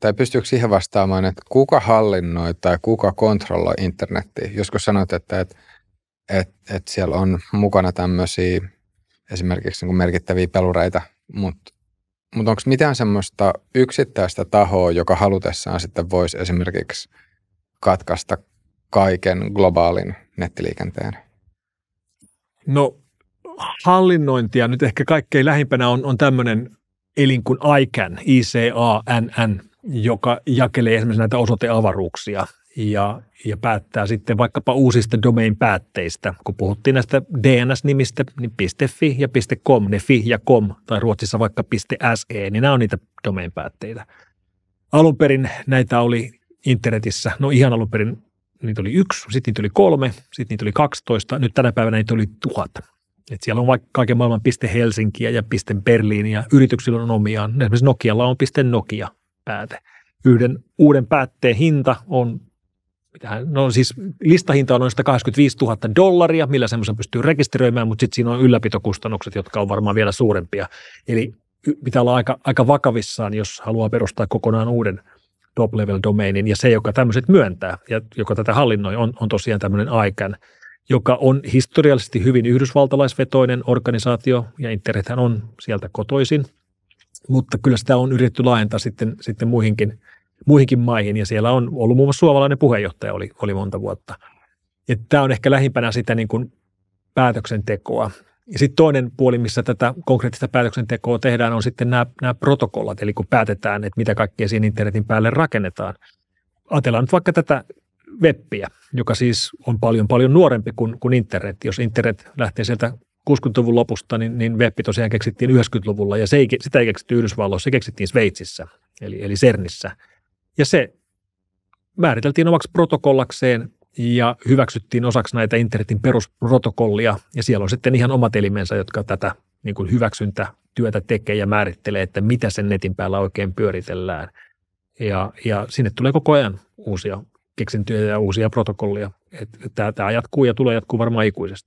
tai pystyykö siihen vastaamaan, että kuka hallinnoi tai kuka kontrolloi internettiä? Joskus sanoit, että, että, että, että siellä on mukana tämmöisiä esimerkiksi niin merkittäviä pelureita, mutta mutta onko mitään semmoista yksittäistä tahoa, joka halutessaan sitten voisi esimerkiksi katkaista kaiken globaalin nettiliikenteen? No hallinnointia nyt ehkä kaikkein lähimpänä on, on tämmöinen elin kuin ICAN, ICANN, joka jakelee esimerkiksi näitä osoiteavaruuksia ja, ja päättää sitten vaikkapa uusista domain-päätteistä. Kun puhuttiin näistä DNS-nimistä, niin .fi ja .com, ne fi ja com, tai ruotsissa vaikka .se, niin nämä on niitä domain-päätteitä. Alun perin näitä oli internetissä, no ihan alun perin niitä oli yksi, sitten niitä oli kolme, sitten niitä oli 12, nyt tänä päivänä niitä oli tuhat. Et siellä on vaikka kaiken maailman piste Helsinkiä ja piste Berliiniä, yrityksillä on omiaan, esimerkiksi Nokialla on piste Nokia – pääte. Yhden uuden päätteen hinta on mitähän, no siis listahinta on noin 185 000 dollaria, millä semmoisen pystyy rekisteröimään, mutta sitten siinä on ylläpitokustannukset, jotka on varmaan vielä suurempia. Eli pitää olla aika, aika vakavissaan, jos haluaa perustaa kokonaan uuden top-level domainin, ja se, joka tämmöiset myöntää ja joka tätä hallinnoi, on, on tosiaan tämmöinen aikan, joka on historiallisesti hyvin yhdysvaltalaisvetoinen organisaatio, ja internethän on sieltä kotoisin – mutta kyllä sitä on yritetty laajentaa sitten, sitten muihinkin, muihinkin maihin, ja siellä on ollut muun muassa suomalainen puheenjohtaja oli, oli monta vuotta. Ja tämä on ehkä lähimpänä sitä niin kuin päätöksentekoa. Ja sitten toinen puoli, missä tätä konkreettista päätöksentekoa tehdään, on sitten nämä, nämä protokollat, eli kun päätetään, että mitä kaikkea siinä internetin päälle rakennetaan. Ajatellaan nyt vaikka tätä webbiä, joka siis on paljon paljon nuorempi kuin, kuin internet. Jos internet lähtee sieltä 60-luvun lopusta, niin, niin web tosiaan keksittiin 90-luvulla ja se ei, sitä ei keksitty Yhdysvalloissa, se keksittiin Sveitsissä, eli, eli CERNissä. Ja se määriteltiin omaksi protokollakseen ja hyväksyttiin osaksi näitä internetin perusprotokollia ja siellä on sitten ihan omat elimensä, jotka tätä niin kuin hyväksyntätyötä tekee ja määrittelee, että mitä sen netin päällä oikein pyöritellään. Ja, ja sinne tulee koko ajan uusia keksintöjä ja uusia protokollia. Tämä jatkuu ja tulee jatkuu varmaan ikuisesti.